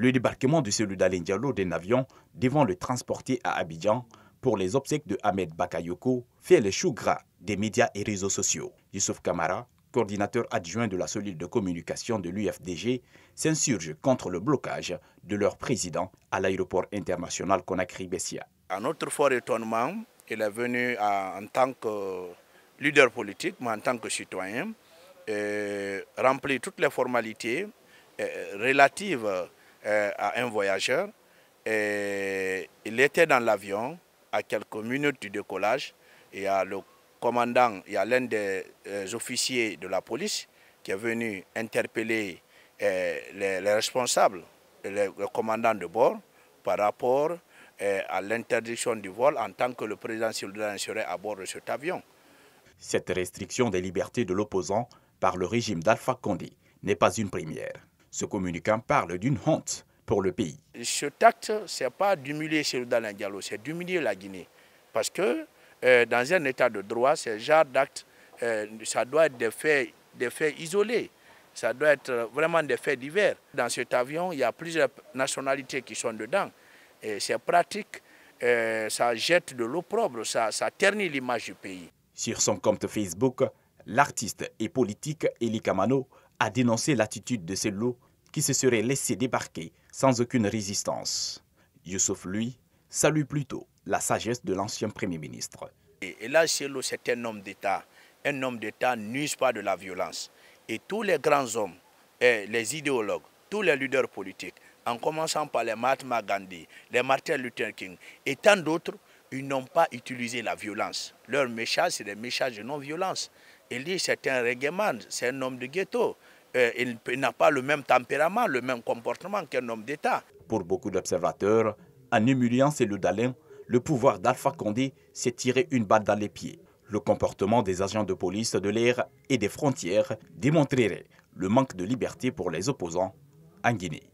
Le débarquement de celui d'Alain Diallo d'un avion devant le transporter à Abidjan pour les obsèques de Ahmed Bakayoko fait le chou gras des médias et réseaux sociaux. Yusuf Kamara, coordinateur adjoint de la cellule de communication de l'UFDG, s'insurge contre le blocage de leur président à l'aéroport international Conakry-Bessia. À notre fort étonnement, il est venu en tant que leader politique, mais en tant que citoyen, remplir toutes les formalités euh, relatives euh, à un voyageur. Et il était dans l'avion à quelques minutes du décollage. Il y a le commandant, il y a l'un des euh, officiers de la police qui est venu interpeller euh, les, responsables, le commandant de bord, par rapport à l'interdiction du vol en tant que le président Soudan serait à bord de cet avion. Cette restriction des libertés de l'opposant par le régime d'Alpha Condé n'est pas une première. Ce communiquant parle d'une honte pour le pays. Cet acte, ce n'est pas d'humilier Séroudalin Diallo, c'est d'humilier la Guinée. Parce que euh, dans un état de droit, ce genre d'acte, euh, ça doit être des faits, des faits isolés. Ça doit être vraiment des faits divers. Dans cet avion, il y a plusieurs nationalités qui sont dedans. Et c'est pratique, euh, ça jette de l'opprobre, ça, ça ternit l'image du pays. Sur son compte Facebook, l'artiste et politique Elie Kamano a dénoncé l'attitude de ces qui se seraient laissés débarquer sans aucune résistance. Youssouf, lui, salue plutôt la sagesse de l'ancien Premier ministre. Et là, c'est un homme d'État. Un homme d'État n'use pas de la violence. Et tous les grands hommes, et eh, les idéologues, tous les leaders politiques, en commençant par les Mahatma Gandhi, les Martin Luther King et tant d'autres, ils n'ont pas utilisé la violence. Leur méchage, c'est des méchages de non-violence. Il dit, c'est un reggae c'est un homme de ghetto. Euh, il, n'a pas le même tempérament, le même comportement qu'un homme d'État. Pour beaucoup d'observateurs, en humiliant ces Dalin, le pouvoir d'Alpha Condé s'est tiré une balle dans les pieds. Le comportement des agents de police de l'air et des frontières démontrerait le manque de liberté pour les opposants en Guinée.